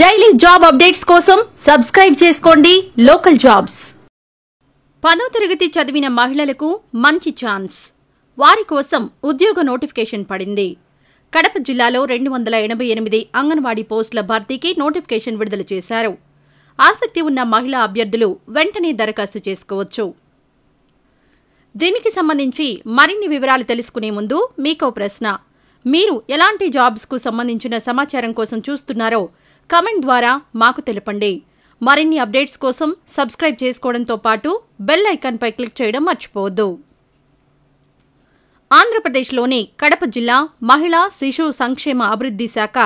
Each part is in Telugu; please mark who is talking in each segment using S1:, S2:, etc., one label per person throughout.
S1: డైలీ జాబ్ అప్డేట్స్ కోసం సబ్స్క్రైబ్ చేసుకోండి లోకల్ జాబ్స్ పదో తరగతి చదివిన మహిళలకు మంచి ఛాన్స్ వారి కోసం ఉద్యోగ నోటిఫికేషన్ పడింది కడప జిల్లాలో రెండు వందల ఎనభై ఎనిమిది అంగన్వాడీ పోస్టుల భర్తీకి నోటిఫికేషన్ విడుదల చేశారు ఆసక్తి ఉన్న మహిళా అభ్యర్థులు వెంటనే దరఖాస్తు చేసుకోవచ్చు దీనికి సంబంధించి మరిన్ని వివరాలు తెలుసుకునే ముందు మీకో ప్రశ్న మీరు ఎలాంటి జాబ్స్కు సంబంధించిన సమాచారం కోసం చూస్తున్నారో కమెంట్ ద్వారా మాకు తెలపండి మరిన్ని అప్డేట్స్ కోసం సబ్స్క్రైబ్ చేసుకోవడంతో పాటు బెల్ ఐకాన్పై క్లిక్ చేయడం మర్చిపోవద్దు ఆంధ్రప్రదేశ్లోని కడప జిల్లా మహిళా శిశు సంక్షేమ అభివృద్ధి శాఖ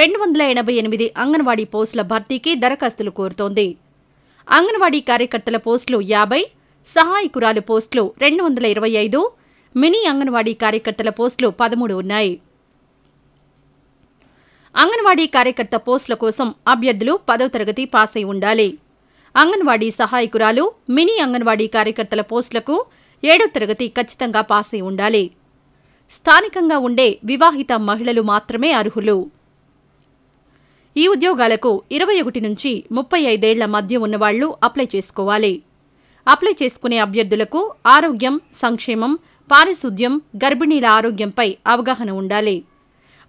S1: రెండు వందల ఎనభై ఎనిమిది అంగన్వాడీ పోస్టుల భర్తీకి దరఖాస్తులు కోరుతోంది అంగన్వాడీ కార్యకర్తల పోస్టులు యాభై సహాయకురాలు పోస్టులు రెండు వందల ఇరవై ఐదు మినీ అంగన్వాడీ కార్యకర్తల పోస్టులు పదమూడు ఉన్నాయి అంగన్వాడీ కార్యకర్త పోస్టుల కోసం అభ్యర్థులు పదవ తరగతి పాస్ అయి ఉండాలి అంగన్వాడీ సహాయకురాలు మినీ అంగన్వాడీ కార్యకర్తల పోస్టులకు ఏడవ తరగతి ఖచ్చితంగా పాస్ అయి ఉండాలి స్థానికంగా ఉండే వివాహిత మహిళలు మాత్రమే అర్హులు ఈ ఉద్యోగాలకు ఇరవై ఒకటి నుంచి ముప్పై ఐదేళ్ల మధ్య ఉన్నవాళ్లు అప్లై చేసుకోవాలి అప్లై చేసుకునే అభ్యర్థులకు ఆరోగ్యం సంక్షేమం పారిశుద్ధ్యం గర్భిణీల ఆరోగ్యంపై అవగాహన ఉండాలి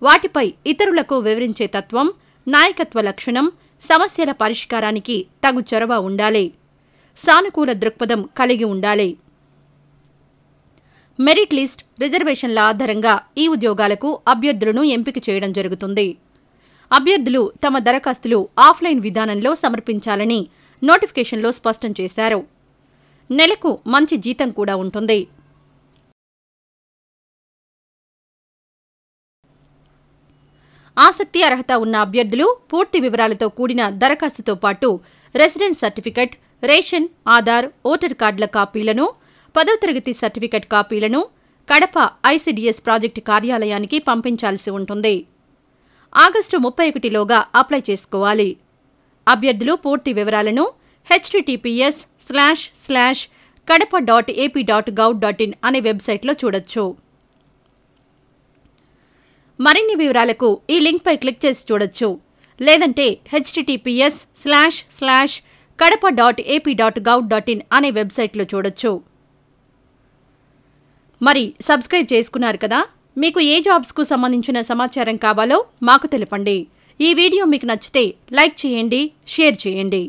S1: వాటిపై ఇతరులకు వివరించే తత్వం నాయకత్వ లక్షణం సమస్యల పరిష్కారానికి తగు చొరవ ఉండాలి సానుకూల దృక్పథం కలిగి ఉండాలి మెరిట్ లిస్ట్ రిజర్వేషన్ల ఆధారంగా ఈ ఉద్యోగాలకు అభ్యర్థులను ఎంపిక చేయడం జరుగుతుంది అభ్యర్థులు తమ దరఖాస్తులు ఆఫ్లైన్ విధానంలో సమర్పించాలని నోటిఫికేషన్లో స్పష్టం చేశారు నెలకు మంచి జీతం కూడా ఉంటుంది ఆసక్తి అర్హత ఉన్న అభ్యర్థులు పూర్తి వివరాలతో కూడిన దరఖాస్తుతో పాటు resident certificate ration Aadhaar voter కార్డుల కాపీలను పదో తరగతి సర్టిఫికెట్ కాపీలను కడప ఐసిడిఎస్ ప్రాజెక్టు కార్యాలయానికి పంపించాల్సి ఉంటుంది ఆగస్టు ముప్పై ఒకటిలోగా అప్లై చేసుకోవాలి అభ్యర్థులు పూర్తి వివరాలను https slash slash Kadapa dot AP dot gov dot in అనే వెబ్సైట్లో చూడొచ్చు మరిన్ని వివరాలకు ఈ లింక్పై క్లిక్ చేసి చూడొచ్చు లేదంటే https slash slash Kadapa dot AP dot gov dot in అనే వెబ్సైట్లో చూడొచ్చు మరి సబ్స్క్రైబ్ చేసుకున్నారు కదా మీకు ఏ జాబ్స్కు సంబంధించిన సమాచారం కావాలో మాకు తెలపండి ఈ వీడియో మీకు నచ్చితే లైక్ చేయండి షేర్ చేయండి